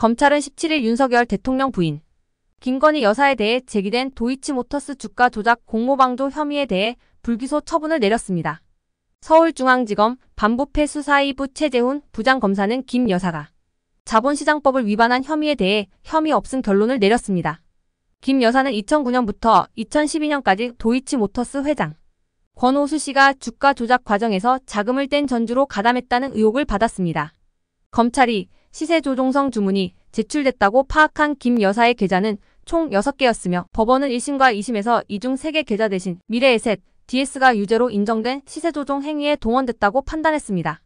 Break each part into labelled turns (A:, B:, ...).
A: 검찰은 17일 윤석열 대통령 부인 김건희 여사에 대해 제기된 도이치모터스 주가 조작 공모방조 혐의에 대해 불기소 처분을 내렸습니다. 서울중앙지검 반부패 수사 2부 최재훈 부장검사는 김 여사가 자본시장법을 위반한 혐의에 대해 혐의 없음 결론을 내렸습니다. 김 여사는 2009년부터 2012년까지 도이치모터스 회장 권호수 씨가 주가 조작 과정에서 자금을 뗀 전주로 가담했다는 의혹을 받았습니다. 검찰이 시세 조종성 주문이 제출됐다고 파악한 김 여사의 계좌는 총 6개였으며 법원은 1심과 2심에서 이 중 3개 계좌 대신 미래의셋 DS가 유죄로 인정된 시세 조종 행위에 동원됐다고 판단했습니다.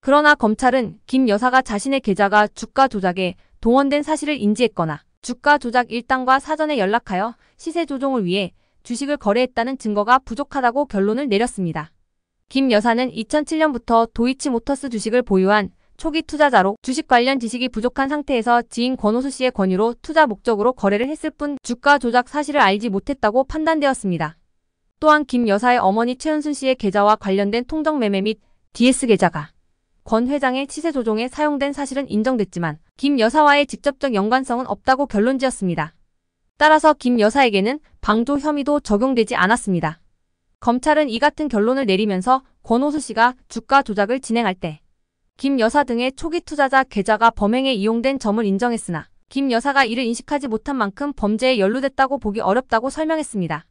A: 그러나 검찰은 김 여사가 자신의 계좌가 주가 조작에 동원된 사실을 인지했거나 주가 조작 일당과 사전에 연락하여 시세 조종을 위해 주식을 거래했다는 증거가 부족하다고 결론을 내렸습니다. 김 여사는 2007년부터 도이치모터스 주식을 보유한 초기 투자자로 주식 관련 지식이 부족한 상태에서 지인 권호수 씨의 권유로 투자 목적으로 거래를 했을 뿐 주가 조작 사실을 알지 못했다고 판단되었습니다. 또한 김 여사의 어머니 최은순 씨의 계좌와 관련된 통정 매매 및 DS 계좌가 권 회장의 치세 조종에 사용된 사실은 인정됐지만 김 여사와의 직접적 연관성은 없다고 결론 지었습니다. 따라서 김 여사에게는 방조 혐의도 적용되지 않았습니다. 검찰은 이 같은 결론을 내리면서 권호수 씨가 주가 조작을 진행할 때김 여사 등의 초기 투자자 계좌가 범행에 이용된 점을 인정했으나 김 여사가 이를 인식하지 못한 만큼 범죄에 연루됐다고 보기 어렵다고 설명했습니다.